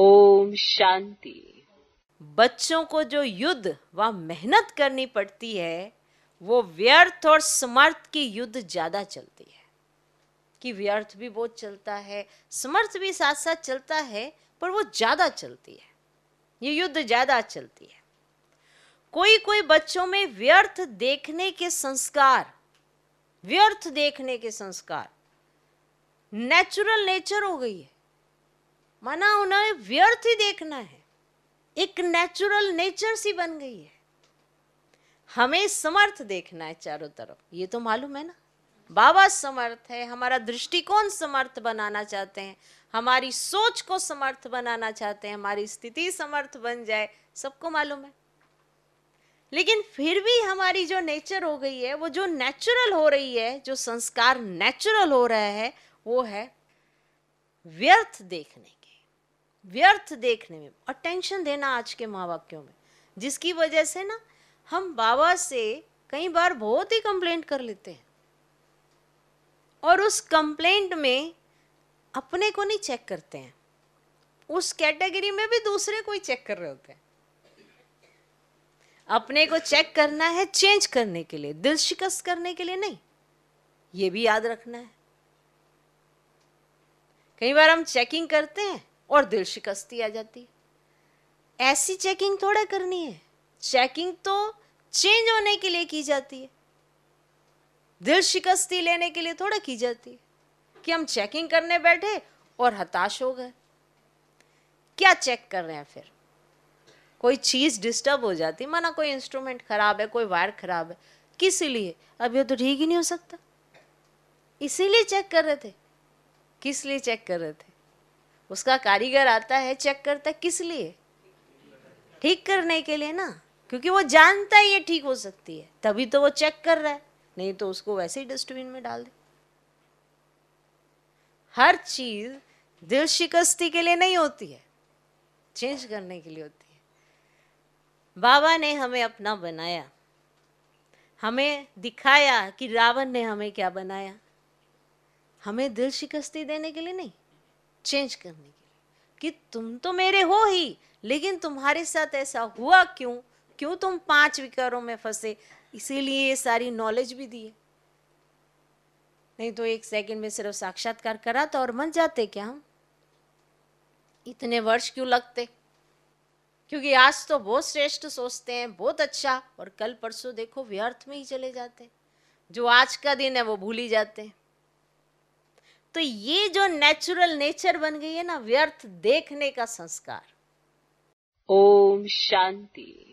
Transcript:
ओम शांति बच्चों को जो युद्ध व मेहनत करनी पड़ती है वो व्यर्थ और समर्थ की युद्ध ज़्यादा चलती है कि व्यर्थ भी बहुत चलता है समर्थ भी साथ साथ चलता है पर वो ज़्यादा चलती है ये युद्ध ज़्यादा चलती है कोई कोई बच्चों में व्यर्थ देखने के संस्कार व्यर्थ देखने के संस्कार नेचुरल नेचर हो गई है माना उन्हें व्यर्थ ही देखना है एक नेचुरल नेचर सी बन गई है हमें समर्थ देखना है चारों तरफ ये तो मालूम है ना बाबा समर्थ है हमारा दृष्टिकोण समर्थ बनाना चाहते हैं हमारी सोच को समर्थ बनाना चाहते हैं हमारी स्थिति समर्थ बन जाए सबको मालूम है लेकिन फिर भी हमारी जो नेचर हो गई है वो जो नेचुरल हो रही है जो संस्कार नेचुरल हो रहा है वो है व्यर्थ देखने के व्यर्थ देखने में और टेंशन देना आज के माँ वाक्यों में जिसकी वजह से ना हम बाबा से कई बार बहुत ही कंप्लेंट कर लेते हैं और उस कंप्लेंट में अपने को नहीं चेक करते हैं उस कैटेगरी में भी दूसरे को ही चेक कर रहे होते हैं अपने को चेक करना है चेंज करने के लिए दिल शिकस्त करने के लिए नहीं ये भी याद रखना है कई बार हम चेकिंग करते हैं और दिल शिकस्ती आ जाती है ऐसी चेकिंग थोड़ा करनी है चेकिंग तो चेंज होने के लिए की जाती है दिल शिकस्ती लेने के लिए थोड़ा की जाती है कि हम चेकिंग करने बैठे और हताश हो गए क्या चेक कर रहे हैं फिर कोई चीज़ डिस्टर्ब हो जाती माना कोई इंस्ट्रूमेंट खराब है कोई वायर खराब है किस लिए अब ये तो ठीक ही नहीं हो सकता इसीलिए चेक कर रहे थे किस लिए चेक कर रहे थे उसका कारीगर आता है चेक करता है किस लिए ठीक करने के लिए ना क्योंकि वो जानता है ये ठीक हो सकती है तभी तो वो चेक कर रहा है नहीं तो उसको वैसे ही डस्टबिन में डाल दे हर चीज दिल शिकस्ती के लिए नहीं होती है चेंज करने के लिए होती है बाबा ने हमें अपना बनाया हमें दिखाया कि रावण ने हमें क्या बनाया हमें दिल शिकस्ती देने के लिए नहीं चेंज करने के लिए कि तुम तो मेरे हो ही लेकिन तुम्हारे साथ ऐसा हुआ क्यों क्यों तुम पांच विकारों में फंसे इसीलिए ये सारी नॉलेज भी दी है नहीं तो एक सेकंड में सिर्फ साक्षात्कार करा तो और मन जाते क्या हम इतने वर्ष क्यों लगते क्योंकि आज तो बहुत श्रेष्ठ सोचते हैं बहुत अच्छा और कल परसों देखो व्यर्थ में ही चले जाते जो आज का दिन है वो भूल ही जाते हैं तो ये जो नेचुरल नेचर बन गई है ना व्यर्थ देखने का संस्कार ओम शांति